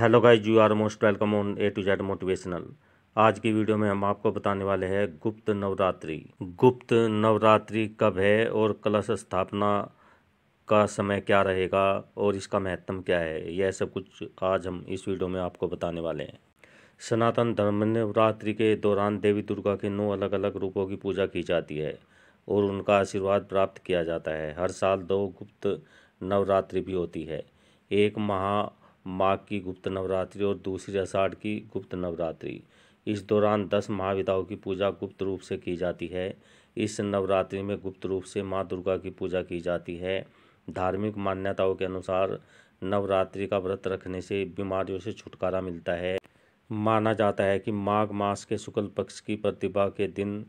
hello guys you are most welcome on A to Z motivational आज की video में हम आपको बताने वाले हैं गुप्त नवरात्रि गुप्त नवरात्रि कब है और कलश स्थापना का समय क्या रहेगा और इसका महत्व क्या है यह सब कुछ आज हम इस वीडियो में आपको बताने वाले हैं सनातन धर्म नवरात्रि के दौरान देवी दुर्गा के नौ अलग अलग रूपों की पूजा की जाती है और उनका आशीर्वाद प्राप्त किया जाता है हर साल दो गुप्त नवरात्रि भी होती है एक महा माघ की गुप्त नवरात्रि और दूसरी आषाढ़ की गुप्त नवरात्रि इस दौरान दस महाविदाओं की पूजा गुप्त रूप से की जाती है इस नवरात्रि में गुप्त रूप से माँ दुर्गा की पूजा की जाती है धार्मिक मान्यताओं के अनुसार नवरात्रि का व्रत रखने से बीमारियों से छुटकारा मिलता है माना जाता है कि माघ मास के शुक्ल पक्ष की प्रतिभा के दिन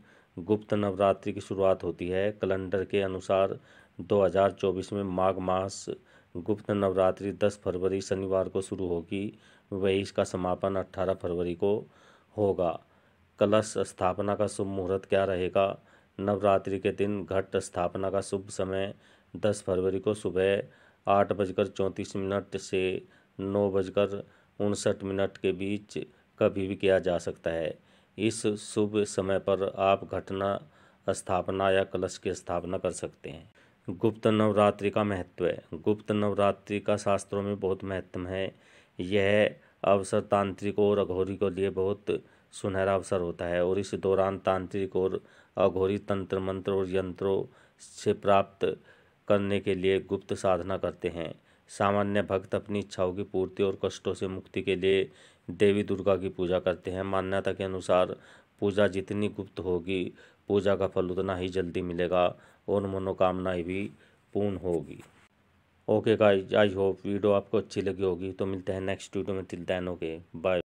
गुप्त नवरात्रि की शुरुआत होती है कैलेंडर के अनुसार 2024 में माघ मास गुप्त नवरात्रि 10 फरवरी शनिवार को शुरू होगी वही इसका समापन 18 फरवरी को होगा कलश स्थापना का शुभ मुहूर्त क्या रहेगा नवरात्रि के दिन घट स्थापना का शुभ समय 10 फरवरी को सुबह आठ बजकर चौंतीस मिनट से नौ बजकर उनसठ मिनट के बीच कभी भी किया जा सकता है इस शुभ समय पर आप घटना स्थापना या कलश की स्थापना कर सकते हैं गुप्त नवरात्रि का महत्व है गुप्त नवरात्रि का शास्त्रों में बहुत महत्व है यह अवसर तांत्रिक और अघोरी के लिए बहुत सुनहरा अवसर होता है और इस दौरान तांत्रिक और अघोरी तंत्र मंत्र और यंत्रों से प्राप्त करने के लिए गुप्त साधना करते हैं सामान्य भक्त अपनी इच्छाओं की पूर्ति और कष्टों से मुक्ति के लिए देवी दुर्गा की पूजा करते हैं मान्यता के अनुसार पूजा जितनी गुप्त होगी पूजा का फल उतना ही जल्दी मिलेगा और मनोकामनाएं भी पूर्ण होगी okay guys I hope video आपको अच्छी लगी होगी तो मिलते हैं नेक्स्ट वीडियो में तिल दैन ओके बाय